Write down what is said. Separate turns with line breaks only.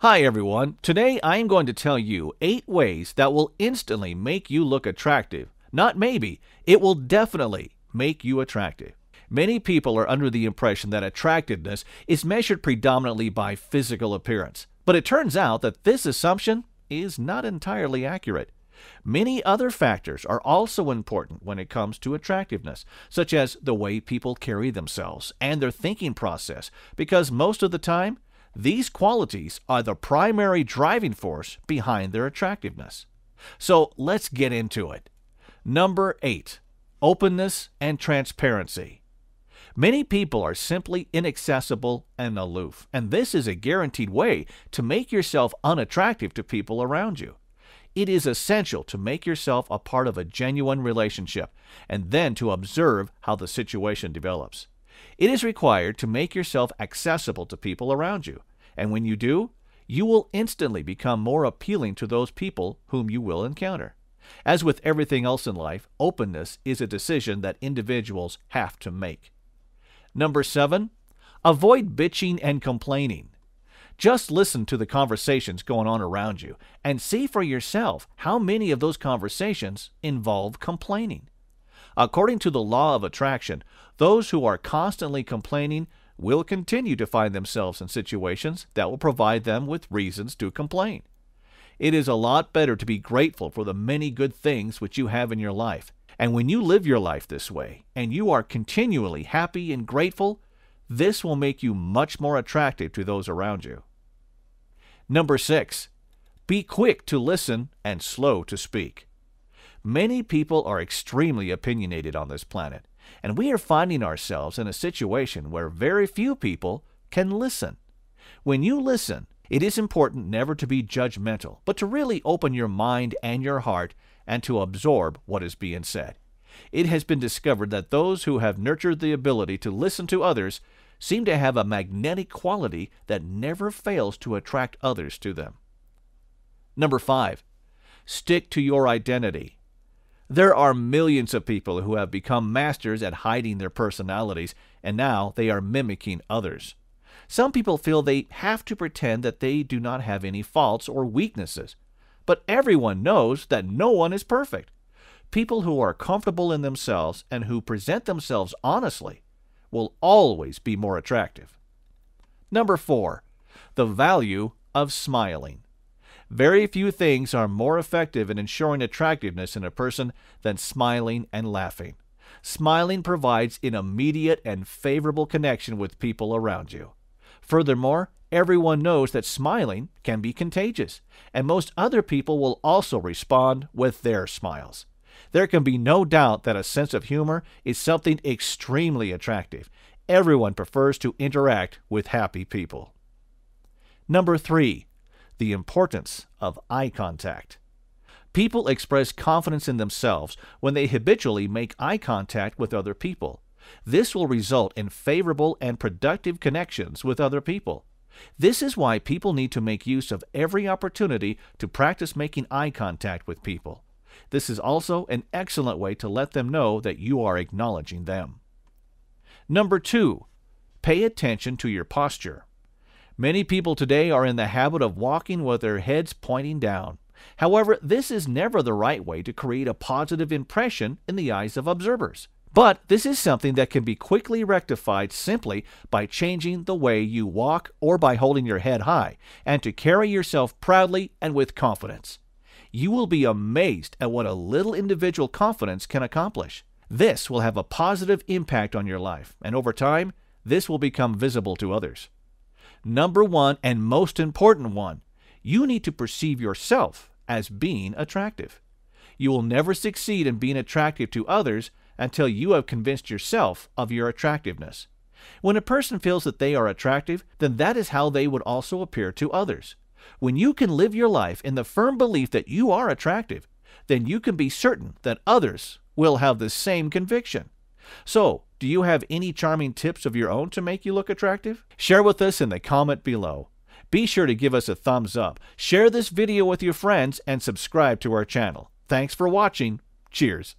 Hi everyone, today I am going to tell you 8 ways that will instantly make you look attractive. Not maybe, it will definitely make you attractive. Many people are under the impression that attractiveness is measured predominantly by physical appearance, but it turns out that this assumption is not entirely accurate. Many other factors are also important when it comes to attractiveness, such as the way people carry themselves and their thinking process, because most of the time, these qualities are the primary driving force behind their attractiveness. So let's get into it. Number 8. Openness and Transparency. Many people are simply inaccessible and aloof, and this is a guaranteed way to make yourself unattractive to people around you. It is essential to make yourself a part of a genuine relationship and then to observe how the situation develops. It is required to make yourself accessible to people around you. And when you do, you will instantly become more appealing to those people whom you will encounter. As with everything else in life, openness is a decision that individuals have to make. Number seven, avoid bitching and complaining. Just listen to the conversations going on around you and see for yourself how many of those conversations involve complaining. According to the law of attraction, those who are constantly complaining will continue to find themselves in situations that will provide them with reasons to complain. It is a lot better to be grateful for the many good things which you have in your life. And when you live your life this way, and you are continually happy and grateful, this will make you much more attractive to those around you. Number six, be quick to listen and slow to speak. Many people are extremely opinionated on this planet, and we are finding ourselves in a situation where very few people can listen. When you listen, it is important never to be judgmental, but to really open your mind and your heart and to absorb what is being said. It has been discovered that those who have nurtured the ability to listen to others seem to have a magnetic quality that never fails to attract others to them. Number five, stick to your identity. There are millions of people who have become masters at hiding their personalities, and now they are mimicking others. Some people feel they have to pretend that they do not have any faults or weaknesses. But everyone knows that no one is perfect. People who are comfortable in themselves and who present themselves honestly will always be more attractive. Number four, the value of smiling. Very few things are more effective in ensuring attractiveness in a person than smiling and laughing. Smiling provides an immediate and favorable connection with people around you. Furthermore, everyone knows that smiling can be contagious, and most other people will also respond with their smiles. There can be no doubt that a sense of humor is something extremely attractive. Everyone prefers to interact with happy people. Number three, the importance of eye contact. People express confidence in themselves when they habitually make eye contact with other people. This will result in favorable and productive connections with other people. This is why people need to make use of every opportunity to practice making eye contact with people. This is also an excellent way to let them know that you are acknowledging them. Number two, pay attention to your posture. Many people today are in the habit of walking with their heads pointing down. However, this is never the right way to create a positive impression in the eyes of observers. But this is something that can be quickly rectified simply by changing the way you walk or by holding your head high and to carry yourself proudly and with confidence. You will be amazed at what a little individual confidence can accomplish. This will have a positive impact on your life, and over time, this will become visible to others. Number one, and most important one, you need to perceive yourself as being attractive. You will never succeed in being attractive to others until you have convinced yourself of your attractiveness. When a person feels that they are attractive, then that is how they would also appear to others. When you can live your life in the firm belief that you are attractive, then you can be certain that others will have the same conviction. So, do you have any charming tips of your own to make you look attractive? Share with us in the comment below. Be sure to give us a thumbs up, share this video with your friends, and subscribe to our channel. Thanks for watching. Cheers.